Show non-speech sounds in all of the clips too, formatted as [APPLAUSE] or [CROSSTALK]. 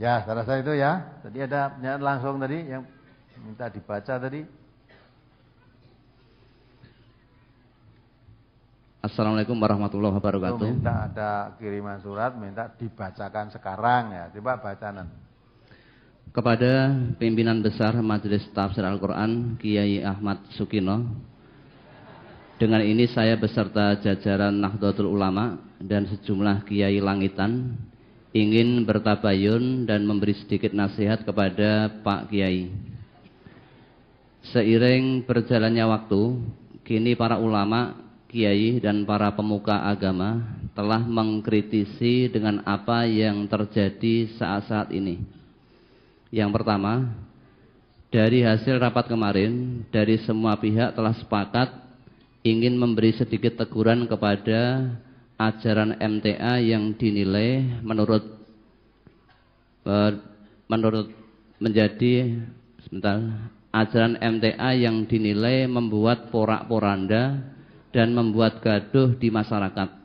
Ya, saya rasa itu ya. Tadi ada pertanyaan langsung tadi yang minta dibaca tadi. Assalamualaikum warahmatullahi wabarakatuh. Itu minta ada kiriman surat, minta dibacakan sekarang ya. Coba bacanan. Kepada pimpinan besar Majelis Tafsir Al-Quran Kiai Ahmad Sukino dengan ini saya beserta jajaran Nahdlatul Ulama dan sejumlah kiai langitan ingin bertabayun dan memberi sedikit nasihat kepada Pak Kiai. Seiring berjalannya waktu, kini para ulama, kiai dan para pemuka agama telah mengkritisi dengan apa yang terjadi saat-saat ini. Yang pertama, dari hasil rapat kemarin, dari semua pihak telah sepakat ingin memberi sedikit teguran kepada ajaran MTA yang dinilai menurut e, menurut menjadi sebentar ajaran MTA yang dinilai membuat porak-poranda dan membuat gaduh di masyarakat.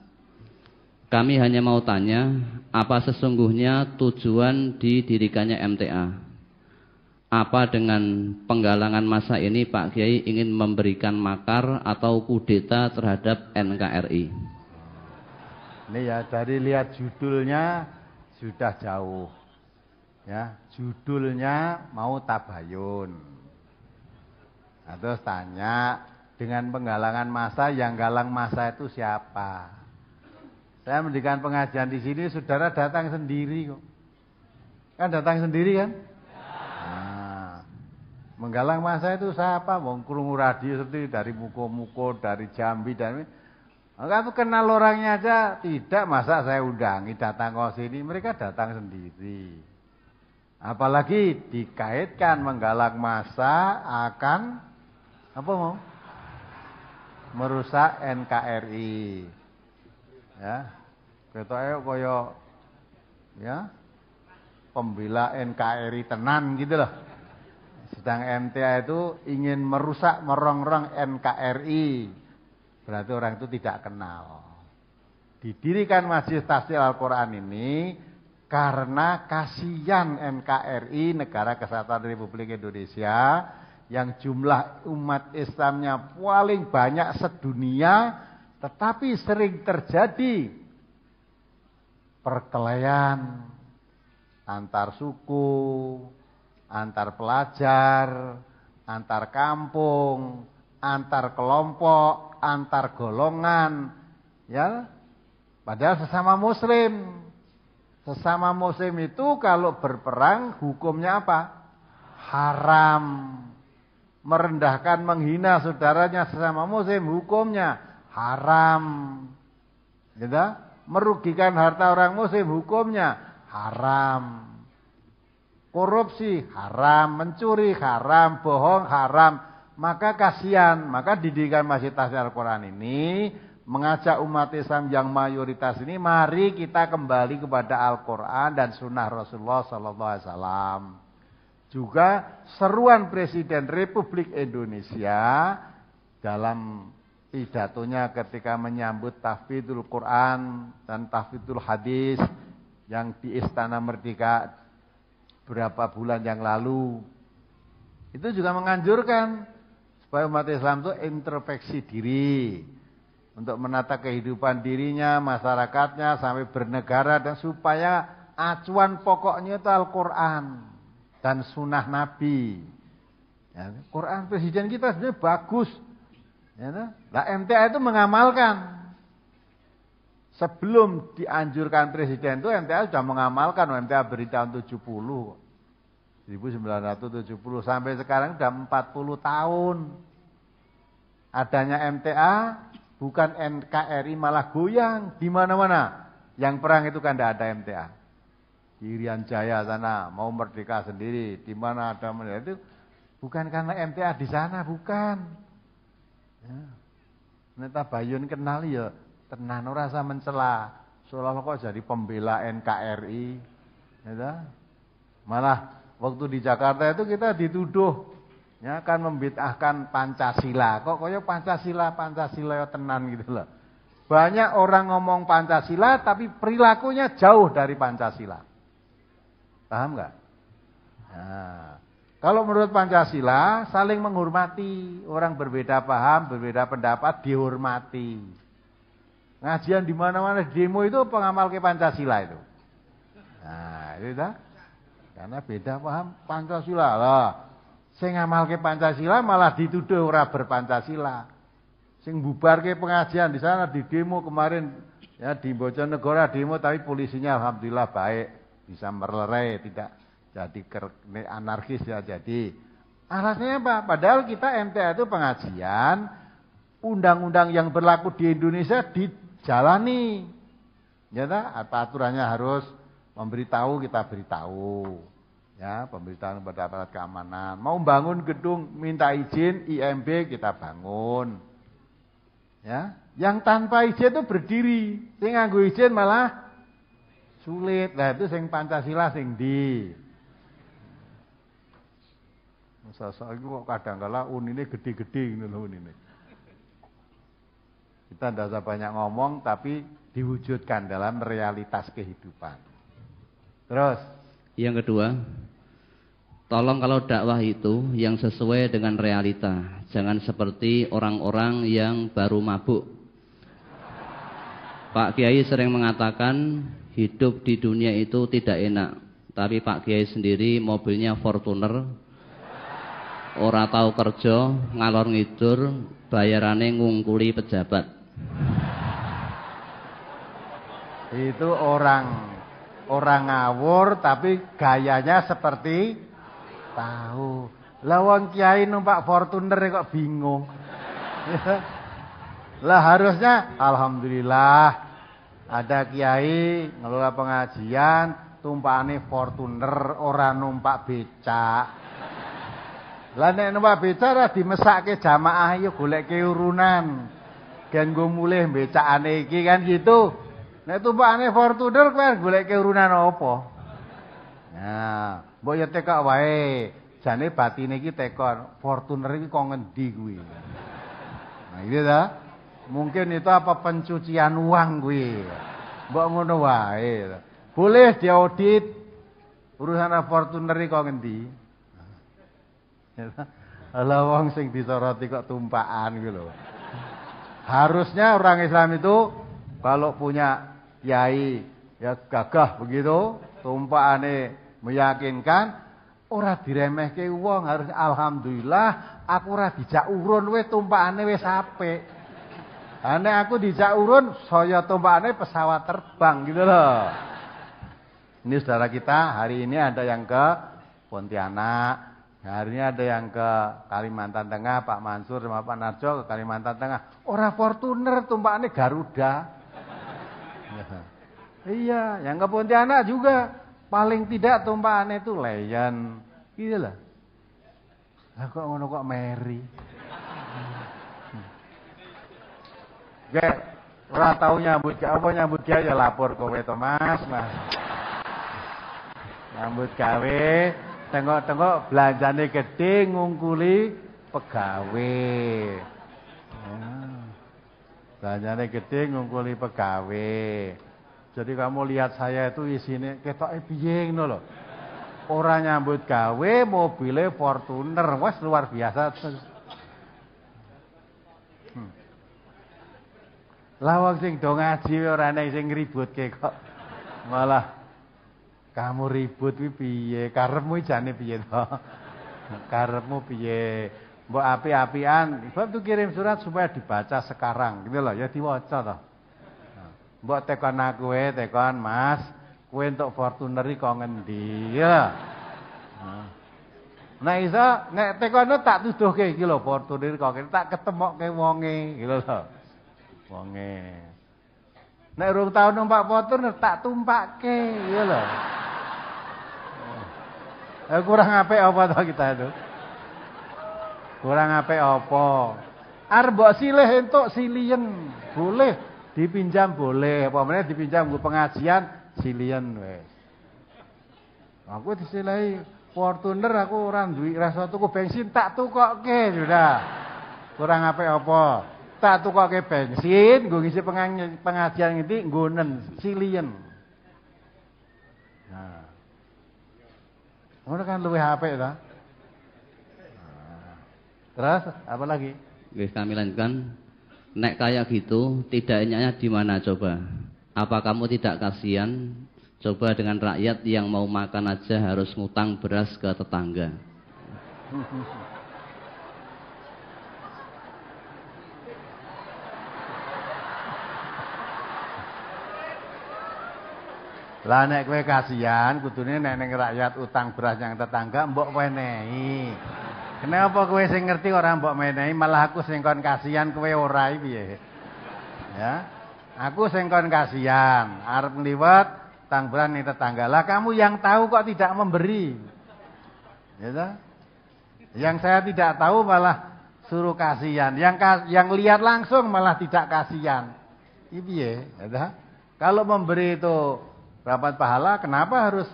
Kami hanya mau tanya, apa sesungguhnya tujuan didirikannya MTA? Apa dengan penggalangan masa ini Pak Kiai ingin memberikan makar atau kudeta terhadap NKRI? Ini ya dari lihat judulnya sudah jauh. Ya, judulnya mau tabayun. Nah, terus tanya dengan penggalangan masa yang galang masa itu siapa? Saya mendirikan pengajian di sini, saudara datang sendiri kok. Kan datang sendiri kan? Nah, menggalang masa itu siapa? Wong radio seperti dari Muko-Muko, dari Jambi, dan Enggak Aku kenal orangnya aja, tidak masa saya undangi datang ke sini, mereka datang sendiri. Apalagi dikaitkan menggalak masa akan apa mau? Merusak NKRI. Ya. yo koyo ya pembela NKRI tenan gitu loh. Sedang MTA itu ingin merusak merongrong NKRI Berarti orang itu tidak kenal. Didirikan Masjid Tafsir Al-Quran ini karena kasihan NKRI Negara Kesatuan Republik Indonesia yang jumlah umat Islamnya paling banyak sedunia tetapi sering terjadi perkelahian antar suku, antar pelajar, antar kampung, antar kelompok, antar golongan, ya. Padahal sesama muslim. Sesama muslim itu kalau berperang hukumnya apa? Haram. Merendahkan, menghina saudaranya sesama muslim hukumnya haram. Gitu? Merugikan harta orang muslim hukumnya haram korupsi haram, mencuri haram, bohong haram, maka kasihan. Maka didikan Masjid tafsir Al-Quran ini mengajak umat Islam yang mayoritas ini mari kita kembali kepada Al-Qur'an dan sunnah Rasulullah sallallahu alaihi wasallam. Juga seruan Presiden Republik Indonesia dalam pidatonya ketika menyambut tafidul Quran dan tafidul hadis yang di Istana Merdeka berapa bulan yang lalu itu juga menganjurkan Supaya umat Islam itu introspeksi diri. Untuk menata kehidupan dirinya, masyarakatnya, sampai bernegara. Dan supaya acuan pokoknya itu Al-Quran dan sunnah Nabi. Ya, Quran presiden kita sebenarnya bagus. Ya, nah, MTA itu mengamalkan. Sebelum dianjurkan presiden itu MTA sudah mengamalkan MTA berita tahun 70. 1970 sampai sekarang sudah 40 tahun. Adanya MTA bukan NKRI malah goyang di mana-mana. Yang perang itu kan tidak ada MTA. Irian Jaya sana mau merdeka sendiri, di mana ada merdeka itu bukan karena MTA di sana, bukan. Ya. Neta Bayun kenal ya, tenan rasa mencela, seolah-olah kok jadi pembela NKRI, ya, malah Waktu di Jakarta itu kita dituduh ya kan membid'ahkan Pancasila. Kok koyo Pancasila Pancasila tenan gitu loh. Banyak orang ngomong Pancasila tapi perilakunya jauh dari Pancasila. Paham nggak? Nah, kalau menurut Pancasila saling menghormati orang berbeda paham, berbeda pendapat dihormati. Ngajian di mana-mana demo itu pengamal ke Pancasila itu. Nah, itu dah. Karena beda paham Pancasila lah. Sing ngamalke Pancasila malah dituduh ora berpancasila. Sing ke pengajian di sana di demo kemarin ya di Bojonegoro demo tapi polisinya alhamdulillah baik, bisa merlerai, tidak jadi anarkis ya jadi. Alasnya apa? Padahal kita MTA itu pengajian, undang-undang yang berlaku di Indonesia dijalani. Ya, apa aturannya harus Memberitahu kita beritahu. Ya, pemberitahuan kepada aparat keamanan. Mau bangun gedung, minta izin IMB kita bangun. Ya, yang tanpa izin itu berdiri. Sing nganggo izin malah sulit. Lah itu sing Pancasila sing di. masa itu kok kadang kala ini gede-gede loh lho ini Kita tidak usah banyak ngomong tapi diwujudkan dalam realitas kehidupan. Terus. Yang kedua, tolong kalau dakwah itu yang sesuai dengan realita. Jangan seperti orang-orang yang baru mabuk. Pak Kiai sering mengatakan hidup di dunia itu tidak enak. Tapi Pak Kiai sendiri mobilnya Fortuner. Ora tahu kerja, ngalor ngidur, bayarane ngungkuli pejabat. Itu orang orang ngawur tapi gayanya seperti tahu. Lah wong kiai numpak Fortuner kok bingung. [LAUGHS] lah harusnya alhamdulillah ada kiai ngelola pengajian tumpane Fortuner ora numpak becak. Lah nek numpak becak ora dimesake jamaah yo ya golek urunan. Gen go mulih becakane iki kan gitu. Nah Nek tumpakane Fortuner kuwi goleke urunan apa? Nah, mbok ya tekok wae. Jane batine iki tekon, Fortuner ini kok ngendi gue. Nah, iya ta? Mungkin itu apa pencucian uang kuwi. Mbok ngono wae. Boleh diaudit urusan Fortuner iki kok ngendi? Ala ya wong sing disoroti kok tumpaan gitu. lho. Harusnya orang Islam itu kalau punya kiai ya gagah begitu, aneh meyakinkan ora diremehke wong harus alhamdulillah aku ora dijak urun wis weh wis apik. Ane aku dijak urun saya aneh pesawat terbang gitu loh. Ini saudara kita hari ini ada yang ke Pontianak, Hari ini ada yang ke Kalimantan Tengah, Pak Mansur sama Pak Narjo ke Kalimantan Tengah. Orang Fortuner aneh Garuda iya, yang ya ke Pontianak juga paling tidak tumpahan itu layan. Gitu iya lah. Lah kok ngono kok Mary. Gue ora tau nyambut gawe apa nyambut gawe ya lapor kowe to Mas. Mas. Nyambut gawe tengok-tengok belanjane gede ngungkuli pegawai. Banyaknya gede ngungkuli pegawai. Jadi kamu lihat saya itu isinya ketok ebiing no loh. Orang nyambut gawe mobilnya Fortuner, wes luar biasa. Hmm. Lawang sing dong ngaji orang yang sing ribut ke kok malah kamu ribut wi piye karepmu jane piye to [LAUGHS] karepmu piye mbok api-apian, Sebab itu kirim surat supaya dibaca sekarang, gitu loh, ya diwaca toh. Nah, mbok tekan aku eh, tekon Mas, kue untuk Fortuner kongen kok ngendi? Ya. Nah iso nek itu tak tuduh ke, gitu loh, Fortuner kok tak ketemok ke wonge, gitu loh. Wonge. Nek rung tau numpak Fortuner tak tumpak ke, gitu loh. Eh, kurang apa apa toh kita tuh? Kurang apa apa? Arbo silih entuk silien. Boleh dipinjam boleh, apa dipinjam gue pengajian silien wes Aku disilai Fortuner aku orang duit rasa tuku bensin tak ke sudah. Kurang apa apa? Tak ke bensin gue ngisi pengajian ini, gunen silien. Nah. kan lebih apa ta? Terus apa lagi? Oke, kami lanjutkan. Nek kayak gitu, tidak enaknya di mana coba? Apa kamu tidak kasihan? Coba dengan rakyat yang mau makan aja harus ngutang beras ke tetangga. Lah nek kowe kasihan kudune nek rakyat utang beras yang tetangga mbok wenehi. Kenapa kowe sing ngerti ora mbok menehi malah aku sing kon kasihan kowe ora piye. Ya. Aku sing kon kasihan, arep ngliwat tang berani tetangga. Lah kamu yang tahu kok tidak memberi. Ya ta? Yang saya tidak tahu malah suruh kasihan. Yang yang lihat langsung malah tidak kasihan. Iya, Ya Kalau memberi itu dapat pahala, kenapa harus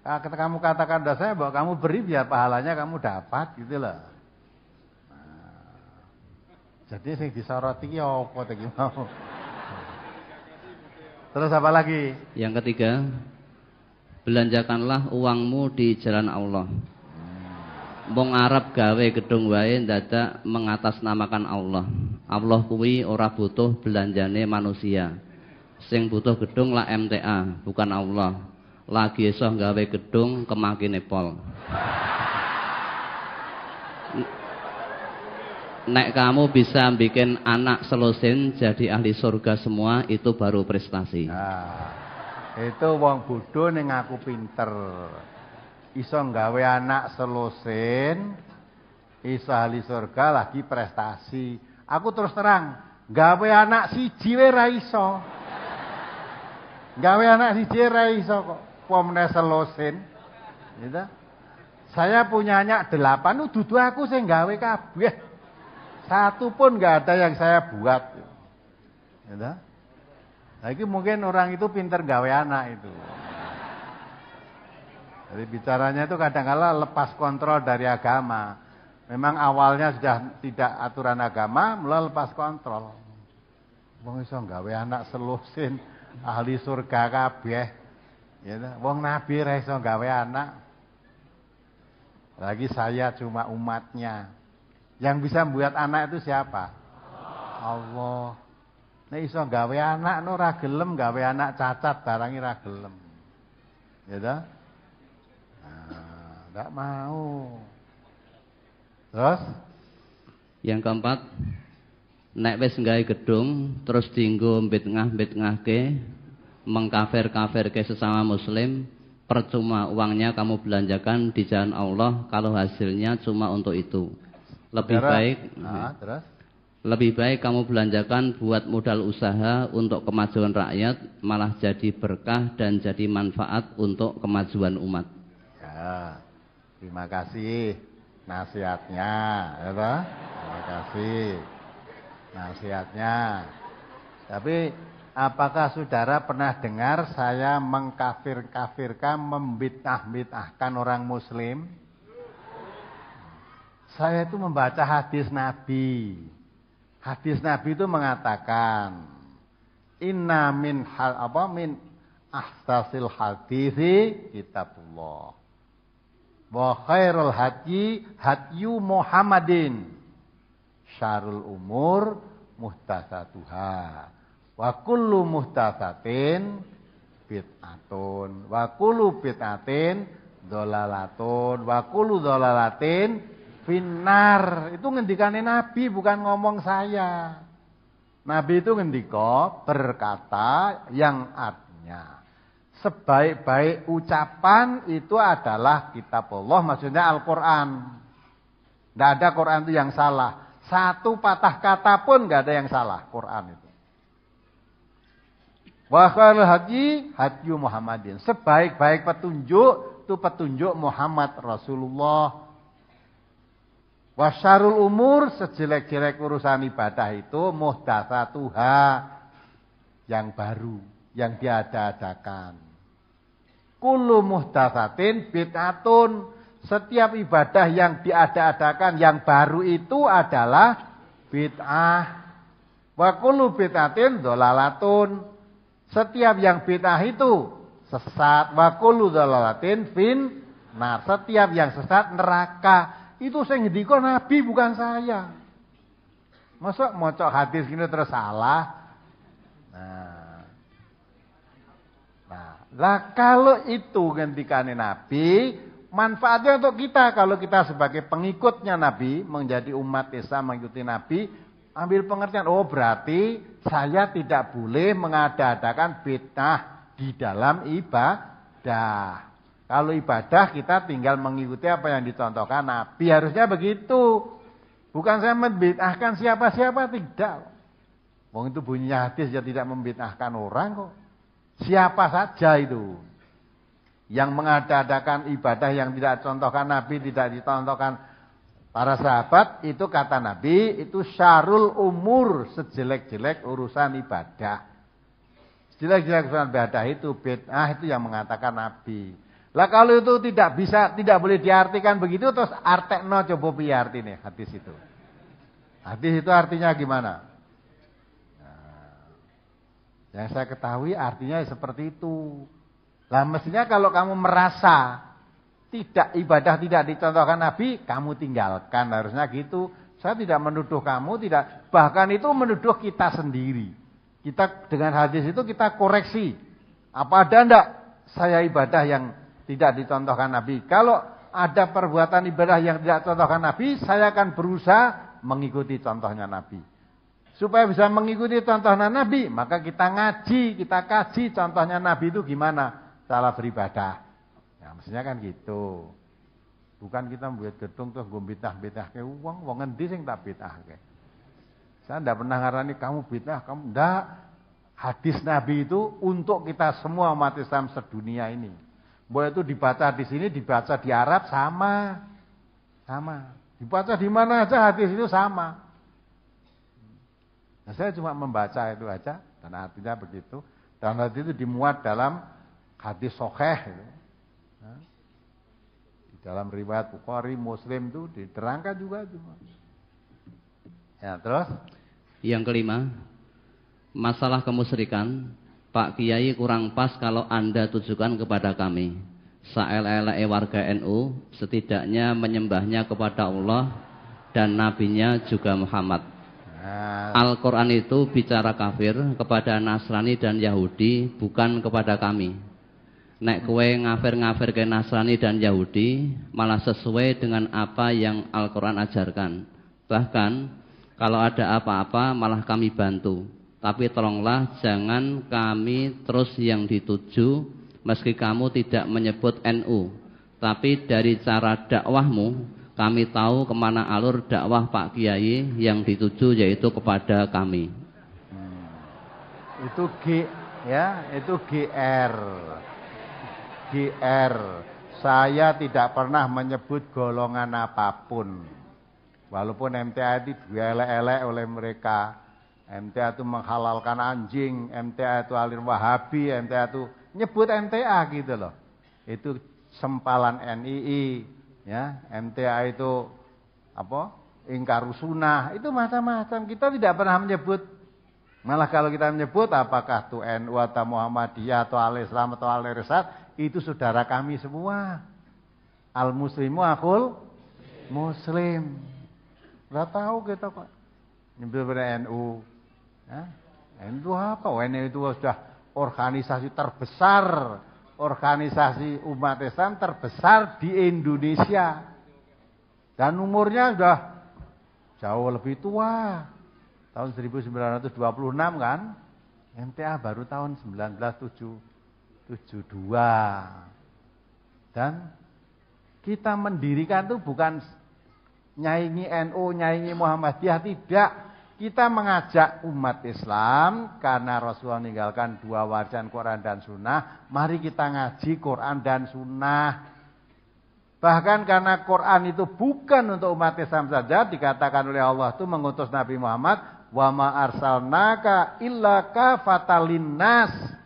Ah, ketika kamu katakan pada saya bahwa kamu beri biar pahalanya kamu dapat gitu loh. Nah, jadi sih disoroti ya apa mau. Terus apa lagi? Yang ketiga, belanjakanlah uangmu di jalan Allah. Wong Arab gawe gedung wae dadak mengatasnamakan Allah. Allah kuwi ora butuh belanjane manusia. Sing butuh gedung lah MTA, bukan Allah lagi iso gawe gedung kemaki Nepal. Nek kamu bisa bikin anak selusin jadi ahli surga semua itu baru prestasi. Nah, itu wong bodoh neng aku pinter. Iso nggawe anak selusin, iso ahli surga lagi prestasi. Aku terus terang, nggawe anak si wae raiso. iso. Gawe anak si ra iso kok neselosin. Gitu. Saya punyanya delapan, dudu aku saya gawe kabeh. Satu pun nggak ada yang saya buat. Gitu. Lagi nah, mungkin orang itu pinter gawe anak itu. Jadi bicaranya itu kadang-kala lepas kontrol dari agama. Memang awalnya sudah tidak aturan agama, mulai lepas kontrol. Wong iso gawe anak selusin ahli surga kabeh. Ya, wong Nabi reso gawe anak. Lagi saya cuma umatnya. Yang bisa buat anak itu siapa? Allah. Nek iso gawe anak no ra gelem gawe anak cacat barangi ra gelem. Ya dah. Nah, gak mau. Terus yang keempat naik wis gawe gedung terus tinggung mbit ngah mbit ngahke mengkafir-kafir ke sesama muslim percuma uangnya kamu belanjakan di jalan Allah kalau hasilnya cuma untuk itu lebih terus. baik nah, terus. lebih baik kamu belanjakan buat modal usaha untuk kemajuan rakyat malah jadi berkah dan jadi manfaat untuk kemajuan umat ya terima kasih nasihatnya ya terima kasih nasihatnya tapi Apakah saudara pernah dengar saya mengkafir-kafirkan, membid'ah-bid'ahkan orang muslim? Saya itu membaca hadis Nabi. Hadis Nabi itu mengatakan, "Inna min hal apa min ahsasil hadisi kitabullah." Wa khairul hadji hadyu Muhammadin. Syarul umur muhtasatuhah Wa kullu muhtatsatin bid'atun. Wa kullu bid'atin dolalatun. Wa kullu dolalatin finar. Itu ngendikane Nabi bukan ngomong saya. Nabi itu ngendika berkata yang artinya sebaik-baik ucapan itu adalah kitab Allah maksudnya Al-Qur'an. Tidak ada Quran itu yang salah. Satu patah kata pun nggak ada yang salah Quran itu. Wa Haji haji Muhammadin. Sebaik-baik petunjuk itu petunjuk Muhammad Rasulullah. Wasyarul umur sejelek-jelek urusan ibadah itu tuha yang baru, yang diada-adakan. Kullu muhdatsatin bid'atun. Setiap ibadah yang diada-adakan yang baru itu adalah bid'ah. Wa kullu bid'atin dolalatun. Setiap yang bid'ah itu sesat wa kullu dalalatin fin nah setiap yang sesat neraka itu saya ngediko nabi bukan saya masa mocok hadis gini terus salah nah nah lah kalau itu ngendikane nabi manfaatnya untuk kita kalau kita sebagai pengikutnya nabi menjadi umat Islam mengikuti nabi ambil pengertian. Oh berarti saya tidak boleh mengadakan bid'ah di dalam ibadah. Kalau ibadah kita tinggal mengikuti apa yang dicontohkan Nabi. Harusnya begitu. Bukan saya membid'ahkan siapa-siapa, tidak. Wong itu bunyinya hadis ya tidak membid'ahkan orang kok. Siapa saja itu. Yang mengadakan ibadah yang tidak contohkan Nabi, tidak ditontohkan Para sahabat itu kata Nabi itu syarul umur sejelek-jelek urusan ibadah. Sejelek-jelek urusan ibadah itu bid'ah itu yang mengatakan Nabi. Lah kalau itu tidak bisa, tidak boleh diartikan begitu terus artekno coba piye artine hadis itu. Hadis itu artinya gimana? Nah, yang saya ketahui artinya seperti itu. Lah mestinya kalau kamu merasa tidak ibadah tidak dicontohkan Nabi, kamu tinggalkan. Harusnya gitu. Saya tidak menuduh kamu, tidak bahkan itu menuduh kita sendiri. Kita dengan hadis itu kita koreksi. Apa ada enggak saya ibadah yang tidak dicontohkan Nabi? Kalau ada perbuatan ibadah yang tidak dicontohkan Nabi, saya akan berusaha mengikuti contohnya Nabi. Supaya bisa mengikuti contohnya Nabi, maka kita ngaji, kita kaji contohnya Nabi itu gimana salah beribadah. Ya, mestinya kan gitu. Bukan kita membuat gedung terus gue bitah-bitah ke uang, uang ngendi sing tak bitah ke. Saya tidak pernah ngarani kamu bitah, kamu tidak Hadis Nabi itu untuk kita semua umat Islam sedunia ini. Boleh itu dibaca di sini, dibaca di Arab sama. Sama. Dibaca di mana aja hadis itu sama. Nah, saya cuma membaca itu aja dan artinya begitu. Dan hadis itu dimuat dalam hadis sokeh. Gitu dalam riwayat Bukhari Muslim itu diterangkan juga cuma. Ya, terus yang kelima, masalah kemusyrikan, Pak Kiai kurang pas kalau Anda tunjukkan kepada kami. Saelele warga NU setidaknya menyembahnya kepada Allah dan nabinya juga Muhammad. Nah. Al-Quran itu bicara kafir kepada Nasrani dan Yahudi, bukan kepada kami. Nek kue ngafir-ngafir ke Nasrani dan Yahudi malah sesuai dengan apa yang Al-Quran ajarkan. Bahkan kalau ada apa-apa malah kami bantu. Tapi tolonglah jangan kami terus yang dituju meski kamu tidak menyebut NU. Tapi dari cara dakwahmu kami tahu kemana alur dakwah Pak Kiai yang dituju yaitu kepada kami. Hmm. Itu G ya, itu GR. GR. Saya tidak pernah menyebut golongan apapun. Walaupun MTA itu dielek-elek oleh mereka. MTA itu menghalalkan anjing, MTA itu alir wahabi, MTA itu nyebut MTA gitu loh. Itu sempalan NII, ya MTA itu apa? Ingkarusunah, itu macam-macam. Kita tidak pernah menyebut. Malah kalau kita menyebut apakah itu NU atau Muhammadiyah atau Al-Islam atau Al-Irsad, itu saudara kami semua. Al muslimu akul muslim. Enggak tahu kita kok. Nyebut pada NU. Ya. NU apa? NU itu sudah organisasi terbesar. Organisasi umat Islam terbesar di Indonesia. Dan umurnya sudah jauh lebih tua. Tahun 1926 kan. MTA baru tahun 1907. 72. Dan kita mendirikan itu bukan nyaingi NU, NO, nyaingi Muhammadiyah, tidak. Kita mengajak umat Islam karena Rasulullah meninggalkan dua warisan Quran dan Sunnah. Mari kita ngaji Quran dan Sunnah. Bahkan karena Quran itu bukan untuk umat Islam saja, dikatakan oleh Allah itu mengutus Nabi Muhammad, "Wa ma arsalnaka illa kafatalin nas."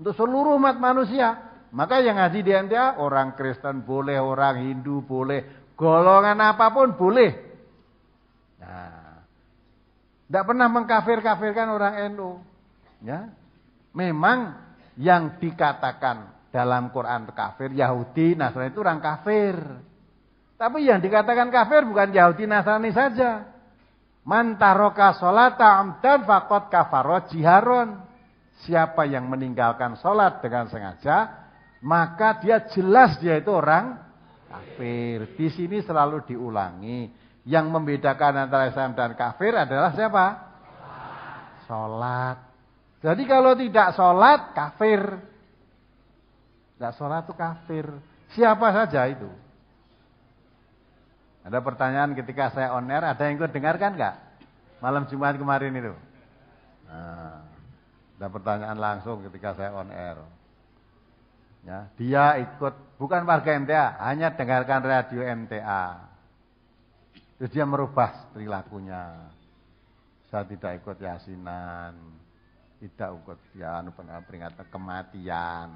Untuk seluruh umat manusia. Maka yang ngaji di MTA orang Kristen boleh, orang Hindu boleh, golongan apapun boleh. Nah, tidak pernah mengkafir-kafirkan orang NU. Ya, memang yang dikatakan dalam Quran kafir Yahudi Nasrani itu orang kafir. Tapi yang dikatakan kafir bukan Yahudi Nasrani saja. Mantaroka solata sholata amdan fakot kafaro jiharon. Siapa yang meninggalkan sholat dengan sengaja, maka dia jelas dia itu orang kafir. Di sini selalu diulangi. Yang membedakan antara Islam dan kafir adalah siapa? Sholat. Jadi kalau tidak sholat, kafir. Tidak sholat itu kafir. Siapa saja itu. Ada pertanyaan ketika saya on air, ada yang ikut dengarkan nggak? Malam Jumat kemarin itu. Nah. Dan pertanyaan langsung ketika saya on air. Ya, dia ikut bukan warga MTA, hanya dengarkan radio MTA. Terus dia merubah perilakunya. Saya tidak ikut yasinan, tidak ikut ya peringatan kematian.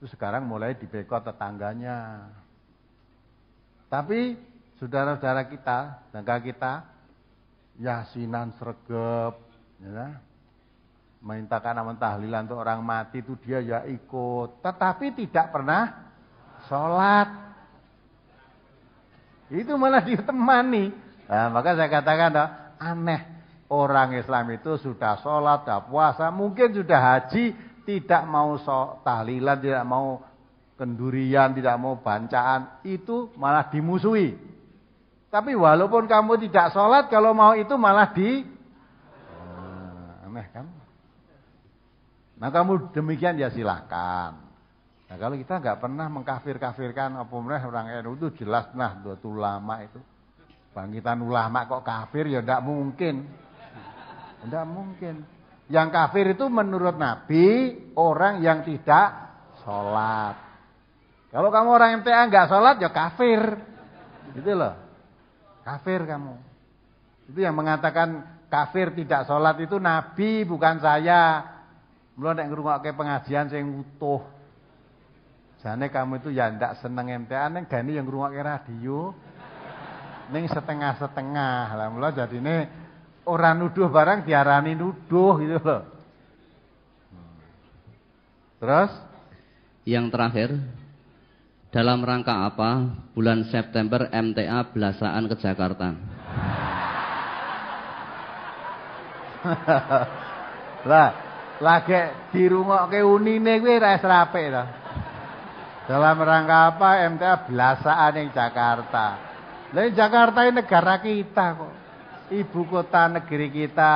Terus sekarang mulai dibekot tetangganya. Tapi saudara-saudara kita, tetangga kita, yasinan sergep, ya, kan? memintakan aman tahlilan untuk orang mati itu dia ya ikut. Tetapi tidak pernah sholat. Itu malah ditemani. Nah, maka saya katakan aneh. Orang Islam itu sudah sholat, sudah puasa, mungkin sudah haji, tidak mau so tahlilan, tidak mau kendurian, tidak mau bancaan. Itu malah dimusuhi. Tapi walaupun kamu tidak sholat, kalau mau itu malah di... Nah, aneh kan? Nah kamu demikian ya silahkan. Nah kalau kita nggak pernah mengkafir-kafirkan apa orang NU itu jelas nah dua ulama itu. Bangkitan ulama kok kafir ya tidak mungkin. Tidak mungkin. Yang kafir itu menurut Nabi orang yang tidak sholat. Kalau kamu orang MTA nggak sholat ya kafir. Gitu loh. Kafir kamu. Itu yang mengatakan kafir tidak sholat itu Nabi bukan saya. Mula nek ngrungokke pengajian sing utuh. Jane kamu itu ya ndak seneng MTA ning gani yang ngrungokke radio. Ning setengah-setengah. Lah mula jadine orang nuduh barang diarani nuduh gitu loh. Terus yang terakhir dalam rangka apa bulan September MTA belasaan ke Jakarta? [LAUGHS] lah, lagi di Uni unine gue ora rapi lah. Dalam rangka apa MTA belasaan yang Jakarta. Lah Jakarta ini negara kita kok. Ibu kota negeri kita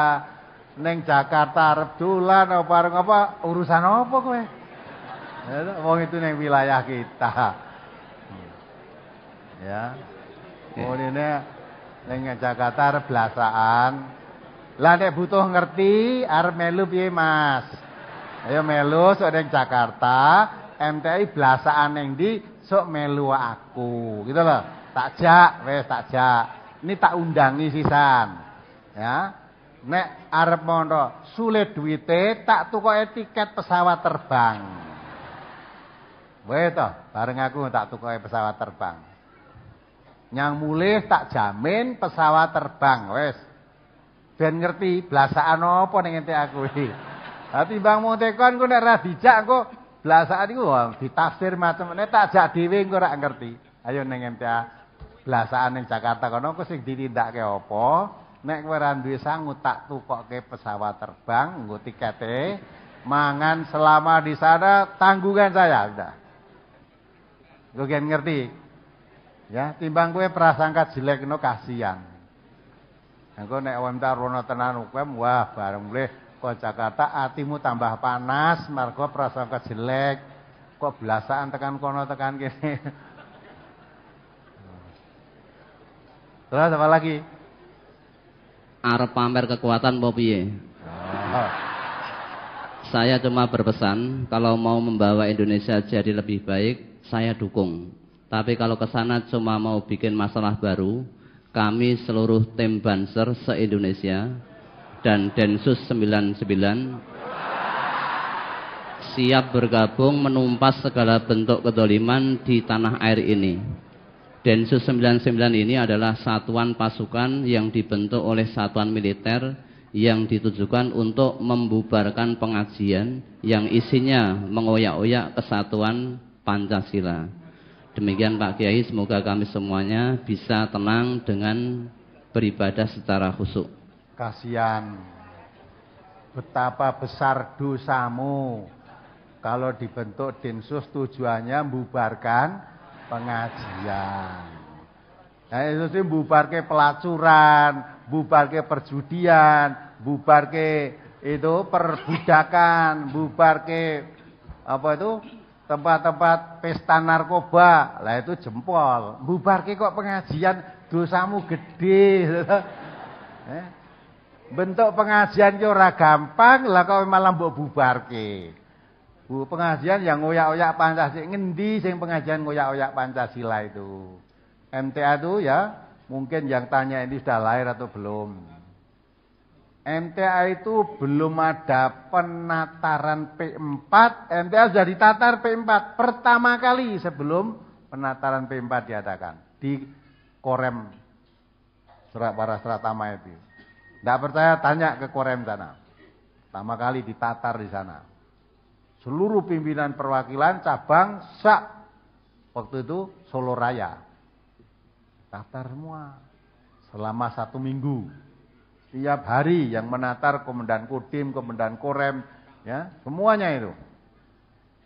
neng Jakarta Arab dolan apa apa urusan apa kowe? Wong itu neng wilayah kita. Ya. Iya. ini neng Jakarta belasan. belasaan lah nek butuh ngerti arep melu piye Mas? Ayo melu sok ning Jakarta, MTI blasaan ning ndi sok melu aku. Gitu loh. wes wis jak. Ini tak undangi sisan. Ya. Nek arep mondo, sulit duwite tak tuku tiket pesawat terbang. Wae toh, bareng aku tak tuku pesawat terbang. Yang mulih tak jamin pesawat terbang, wes ben ngerti blasakan apa ning ente aku iki. Tapi Bang Montekon ku nek ra dijak engko blasakan iku ditafsir macam nek tak jak dhewe engko ra ngerti. Ayo ning ente ah, blasakan ning Jakarta kono ku sing ditindakke apa? Nek kowe ra duwe sangu tak tukokke pesawat terbang nggo tikete mangan selama di sana tanggungan saya udah. Gue ngerti. Ya, timbang gue prasangka jelek no kasihan naik nek awakmu rono tenan ukem wah bareng beli kok Jakarta atimu tambah panas Marco prasangka jelek kok belasan tekan kono tekan kene. [LAUGHS] Terus apa lagi? Arep pamer kekuatan apa oh. Saya cuma berpesan kalau mau membawa Indonesia jadi lebih baik, saya dukung. Tapi kalau kesana cuma mau bikin masalah baru, kami seluruh tim Banser se-Indonesia dan Densus 99 siap bergabung menumpas segala bentuk kedoliman di tanah air ini. Densus 99 ini adalah satuan pasukan yang dibentuk oleh satuan militer yang ditujukan untuk membubarkan pengajian yang isinya mengoyak-oyak kesatuan Pancasila. Demikian Pak Kiai, semoga kami semuanya bisa tenang dengan beribadah secara khusyuk. Kasihan. Betapa besar dosamu. Kalau dibentuk densus tujuannya membubarkan pengajian. Nah itu sih bubar pelacuran, bubar perjudian, bubar itu perbudakan, bubar apa itu tempat-tempat pesta narkoba, lah itu jempol. Bubarki kok pengajian dosamu gede. Eh? Bentuk pengajian itu ora gampang, lah kok malah mbok bubarki. Bu pengajian yang ngoyak-oyak Pancasila ngendi sing pengajian ngoyak-oyak Pancasila itu. MTA itu ya mungkin yang tanya ini sudah lahir atau belum. MTA itu belum ada penataran P4, MTA sudah ditatar P4 pertama kali sebelum penataran P4 diadakan di Korem Surat Para Suratama itu. Tidak percaya tanya ke Korem sana. Pertama kali ditatar di sana. Seluruh pimpinan perwakilan cabang sak waktu itu Solo Raya. Tatar semua selama satu minggu. Setiap hari yang menatar Komandan Kodim, Komandan Korem, ya semuanya itu.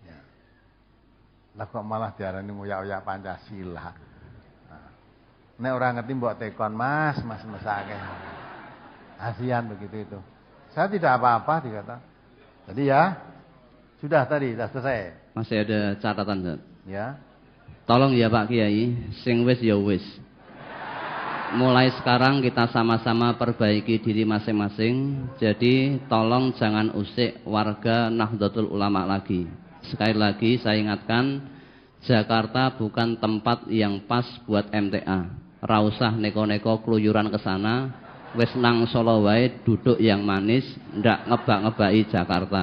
Ya. Lah kok malah diarani ngoyak-ngoyak Pancasila. Nah, nek orang ngerti buat tekon, Mas, Mas mesake. Asian begitu itu. Saya tidak apa-apa dikata. Jadi ya, sudah tadi, sudah selesai. Masih ada catatan, Ya. Tolong ya Pak Kiai, sing wis ya wis mulai sekarang kita sama-sama perbaiki diri masing-masing. Jadi tolong jangan usik warga Nahdlatul Ulama lagi. Sekali lagi saya ingatkan, Jakarta bukan tempat yang pas buat MTA. Rausah neko-neko keluyuran ke sana, wis nang Solo wae duduk yang manis, ndak ngebak-ngebaki Jakarta.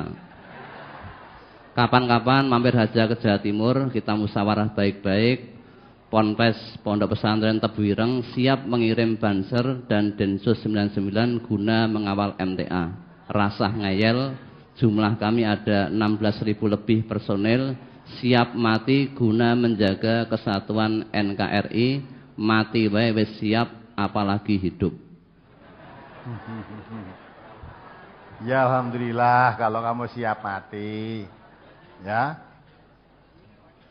Kapan-kapan mampir saja ke Jawa Timur, kita musyawarah baik-baik, Ponpes Pondok Pesantren Tebuireng siap mengirim banser dan Densus 99 guna mengawal MTA. Rasah ngayel, jumlah kami ada 16.000 lebih personil siap mati guna menjaga kesatuan NKRI, mati wae siap apalagi hidup. Ya alhamdulillah kalau kamu siap mati. Ya,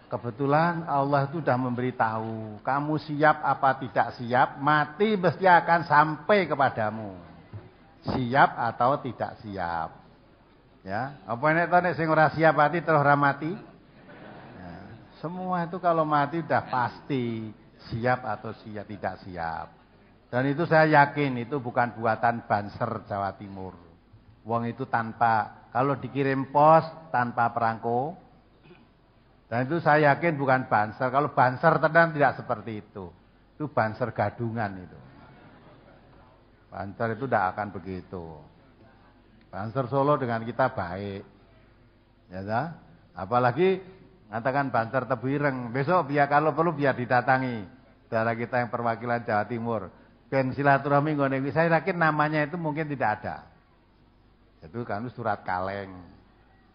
Kebetulan Allah itu sudah memberitahu, kamu siap apa tidak siap, mati pasti akan sampai kepadamu. Siap atau tidak siap. Ya, apa nek nek sing ora siap mati terus ora Ya. Semua itu kalau mati sudah pasti siap atau siap tidak siap. Dan itu saya yakin itu bukan buatan Banser Jawa Timur. Wong itu tanpa kalau dikirim pos tanpa perangko dan itu saya yakin bukan banser. Kalau banser tenang tidak seperti itu. Itu banser gadungan itu. Banser itu tidak akan begitu. Banser Solo dengan kita baik. Ya Apalagi mengatakan banser tebuireng. Besok biar kalau perlu biar didatangi. Darah kita yang perwakilan Jawa Timur. Ben silaturahmi ngonewi. Saya yakin namanya itu mungkin tidak ada. Itu kan surat kaleng.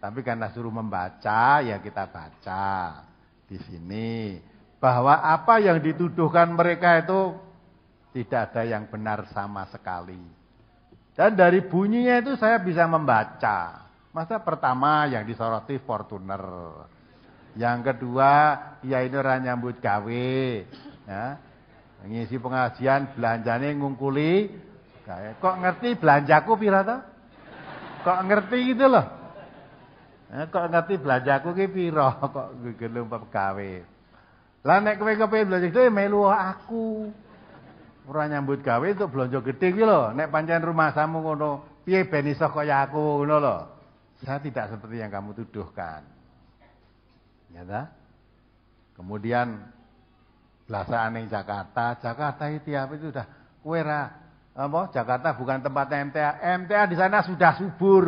Tapi karena suruh membaca, ya kita baca di sini bahwa apa yang dituduhkan mereka itu tidak ada yang benar sama sekali. Dan dari bunyinya itu saya bisa membaca. Masa pertama yang disoroti Fortuner. Yang kedua, ya ini orang nyambut gawe. Ya. Ngisi pengajian, belanjanya ngungkuli. Kok ngerti belanjaku pirata? Kok ngerti gitu loh. Eh, kok ngerti belanjaku ki piro [LAUGHS] kok gelem pegawe. Lah nek kowe kepengin belanja gede ya melu aku. Ora nyambut gawe untuk belanja gede ki lho, nek pancen rumah samu ngono, piye ben iso kaya aku ngono lho. Saya tidak seperti yang kamu tuduhkan. Ya ta? Kemudian belasaan yang Jakarta, Jakarta itu apa itu sudah kue apa Jakarta bukan tempat MTA. MTA di sana sudah subur.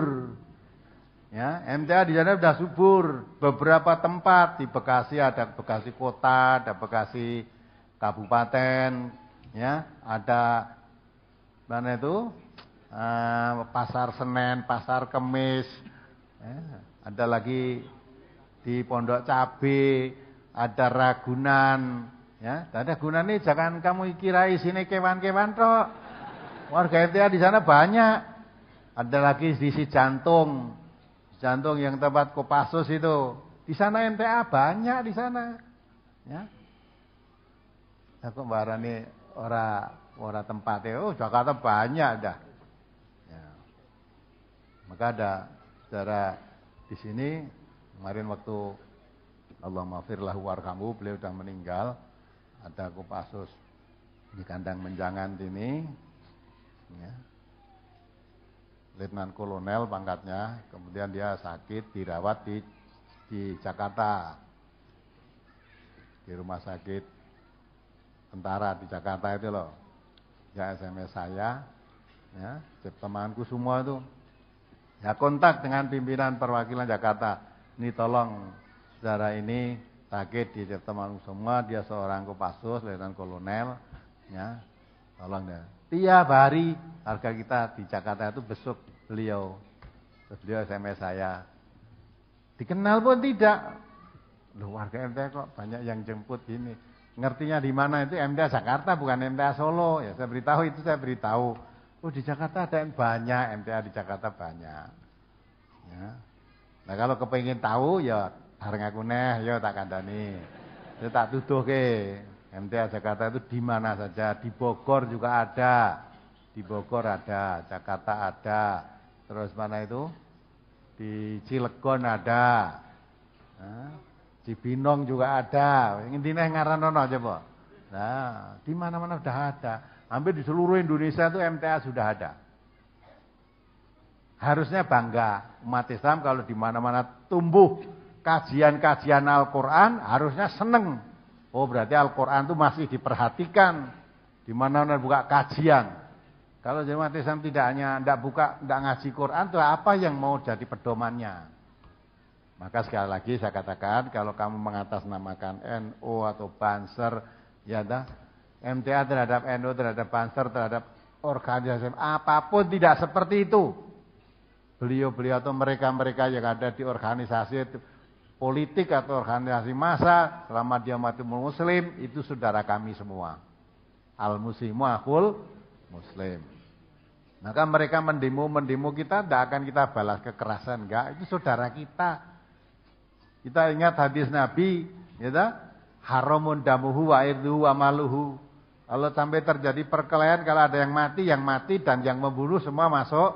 Ya, MTA di sana sudah subur. Beberapa tempat di Bekasi ada Bekasi Kota, ada Bekasi Kabupaten, ya, ada mana itu? Eh, pasar Senen, Pasar Kemis, ya, ada lagi di Pondok Cabe, ada Ragunan, ya. Ada Ragunan ini jangan kamu kira sini kewan-kewan toh. Warga MTA di sana banyak. Ada lagi di si jantung, jantung yang tempat kopasus itu. Di sana MTA banyak di sana. Ya. Aku barani ora ora tempatnya. Oh, Jakarta banyak dah. Ya. Maka ada saudara di sini kemarin waktu Allah maafir lahu beliau sudah meninggal. Ada kopasus di kandang menjangan ini. Ya letnan kolonel pangkatnya, kemudian dia sakit dirawat di di Jakarta. Di rumah sakit tentara di Jakarta itu loh. Ya SMS saya, ya, temanku semua itu. Ya kontak dengan pimpinan perwakilan Jakarta. Ini tolong saudara ini sakit di temanku semua, dia seorang kopassus, letnan kolonel, ya. Tolong ya. Tiap hari harga kita di Jakarta itu besok beliau. Terus beliau SMS saya. Dikenal pun tidak. Loh warga MTA kok banyak yang jemput gini. Ngertinya di mana itu MTA Jakarta bukan MTA Solo. Ya saya beritahu itu saya beritahu. Oh di Jakarta ada yang banyak, MTA di Jakarta banyak. Ya. Nah kalau kepengen tahu ya harga aku neh, ya tak kandani. saya tak tuduh ke. MTA Jakarta itu di mana saja, di Bogor juga ada, di Bogor ada, Jakarta ada, terus mana itu? Di Cilegon ada, di Cibinong juga ada, ingin intinya aja coba. Nah, di mana-mana sudah ada, hampir di seluruh Indonesia itu MTA sudah ada. Harusnya bangga umat Islam kalau di mana-mana tumbuh kajian-kajian Al-Quran harusnya seneng Oh berarti Al-Quran itu masih diperhatikan. Di mana mana buka kajian. Kalau jemaat Islam tidak hanya tidak buka, tidak ngaji Quran itu apa yang mau jadi pedomannya? Maka sekali lagi saya katakan kalau kamu mengatasnamakan NU atau Banser, ya dah, MTA terhadap NU terhadap Banser terhadap organisasi apapun tidak seperti itu. Beliau-beliau atau mereka-mereka yang ada di organisasi itu politik atau organisasi massa selama dia matimul muslim itu saudara kami semua. Al muslimu akul muslim. Maka mereka mendemo-mendemo kita tidak akan kita balas kekerasan enggak, itu saudara kita. Kita ingat hadis Nabi, ya Haramun damuhu wa irduhu wa maluhu. Kalau sampai terjadi perkelahian kalau ada yang mati, yang mati dan yang membunuh semua masuk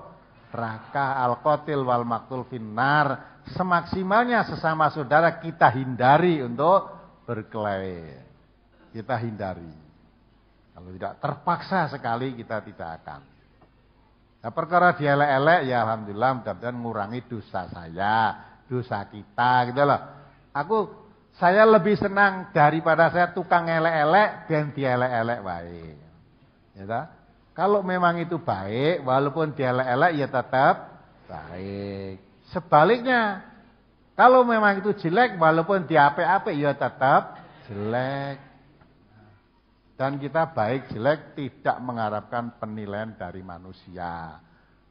Raka al-qatil wal maktul finnar semaksimalnya sesama saudara kita hindari untuk berkelahi kita hindari kalau tidak terpaksa sekali kita tidak akan nah, perkara dielek-elek ya alhamdulillah mudah-mudahan mengurangi dosa saya dosa kita gitu loh aku saya lebih senang daripada saya tukang elek-elek dan dielek-elek baik ya kalau memang itu baik, walaupun dia elek-elek ya tetap baik. Sebaliknya, kalau memang itu jelek, walaupun dia apa-apa, ya tetap jelek. Dan kita baik jelek tidak mengharapkan penilaian dari manusia.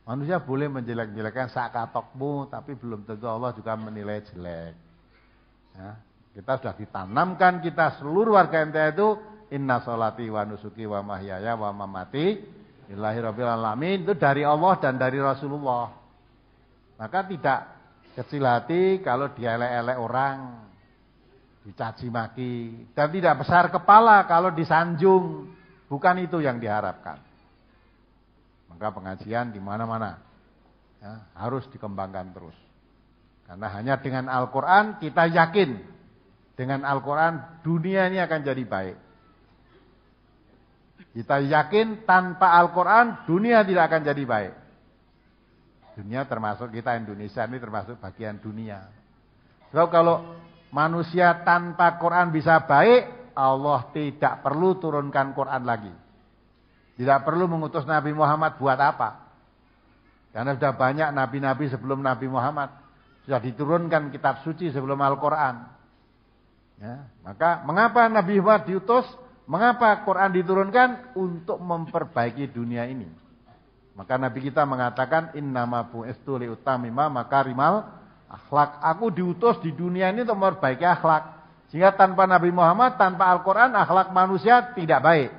Manusia boleh menjelek-jelekan sakatokmu, tapi belum tentu Allah juga menilai jelek. Ya, kita sudah ditanamkan kita seluruh warga MTA itu Inna solati wa nusuki wa mahyaya wa mamati lillahi rabbil alamin itu dari Allah dan dari Rasulullah. Maka tidak kecil hati kalau dielek-elek orang, dicaci maki dan tidak besar kepala kalau disanjung. Bukan itu yang diharapkan. Maka pengajian di mana-mana ya, harus dikembangkan terus. Karena hanya dengan Al-Quran kita yakin dengan Al-Quran dunia ini akan jadi baik. Kita yakin tanpa Al-Quran dunia tidak akan jadi baik. Dunia termasuk kita Indonesia ini termasuk bagian dunia. Sebab kalau manusia tanpa Quran bisa baik, Allah tidak perlu turunkan Quran lagi. Tidak perlu mengutus Nabi Muhammad buat apa. Karena sudah banyak nabi-nabi sebelum Nabi Muhammad. Sudah diturunkan kitab suci sebelum Al-Quran. Ya, maka mengapa Nabi Muhammad diutus? Mengapa Quran diturunkan? Untuk memperbaiki dunia ini. Maka Nabi kita mengatakan innama bu'istu maka makarimal akhlak. Aku diutus di dunia ini untuk memperbaiki akhlak. Sehingga tanpa Nabi Muhammad, tanpa Al-Qur'an akhlak manusia tidak baik.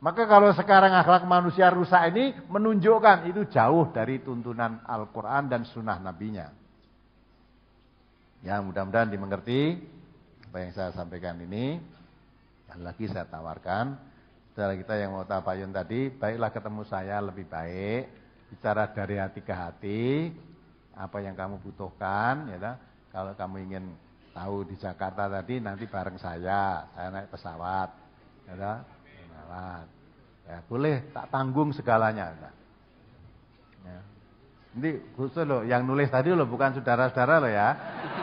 Maka kalau sekarang akhlak manusia rusak ini menunjukkan itu jauh dari tuntunan Al-Qur'an dan sunnah Nabi-nya. Ya, mudah-mudahan dimengerti apa yang saya sampaikan ini. Sekali lagi saya tawarkan, saudara kita yang mau tabayun tadi, baiklah ketemu saya lebih baik, bicara dari hati ke hati, apa yang kamu butuhkan, ya tak? kalau kamu ingin tahu di Jakarta tadi, nanti bareng saya, saya naik pesawat, ya tak? ya boleh tak tanggung segalanya, ya, ya. Nanti khusus loh, yang nulis tadi loh bukan saudara-saudara loh ya,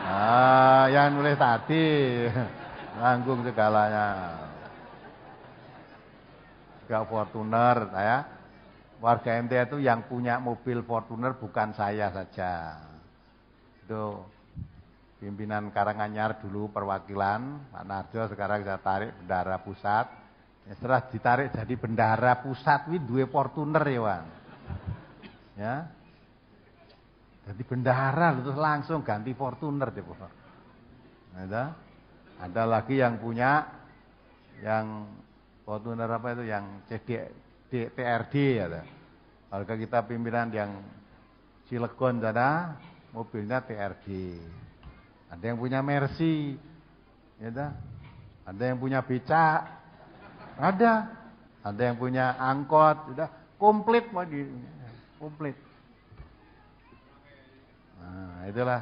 Ah, yang nulis tadi. Nanggung segalanya. Gak Fortuner, saya Warga MT itu yang punya mobil Fortuner bukan saya saja. Itu pimpinan Karanganyar dulu perwakilan, Pak Narjo sekarang saya tarik bendara pusat. Ya, setelah ditarik jadi bendara pusat, wih dua Fortuner ya, Wan. Ya, jadi bendara terus langsung ganti Fortuner deh, Pak. Nah, Ada? Ada lagi yang punya yang fortuner apa itu yang CD, TRD ya. Warga kita pimpinan yang Cilegon sana mobilnya TRD. Ada yang punya Mercy, ya dah. Ada yang punya becak, ada. Ada yang punya angkot, sudah ya, komplit mau di komplit. Nah, itulah,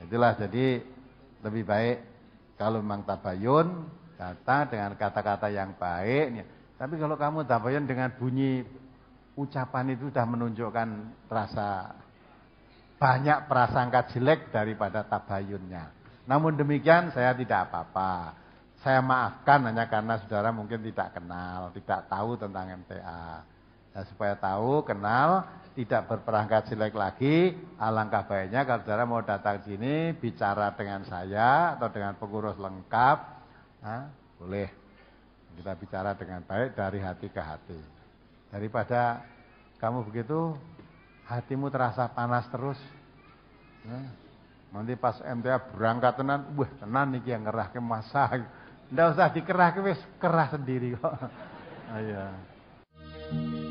itulah jadi lebih baik kalau memang tabayun, kata dengan kata-kata yang baik. Ya. Tapi kalau kamu tabayun dengan bunyi ucapan itu sudah menunjukkan rasa banyak prasangka jelek daripada tabayunnya. Namun demikian saya tidak apa-apa. Saya maafkan hanya karena saudara mungkin tidak kenal, tidak tahu tentang MTA. Nah, ya, supaya tahu, kenal, tidak berperangkat jelek lagi, alangkah baiknya kalau saudara mau datang sini bicara dengan saya atau dengan pengurus lengkap, nah, boleh kita bicara dengan baik dari hati ke hati. Daripada kamu begitu, hatimu terasa panas terus. Nah, nanti pas MTA berangkat tenan, wah tenan nih yang ngerah ke masa. nggak usah dikerah ke kerah sendiri kok. Ayo. [LAUGHS] Iya.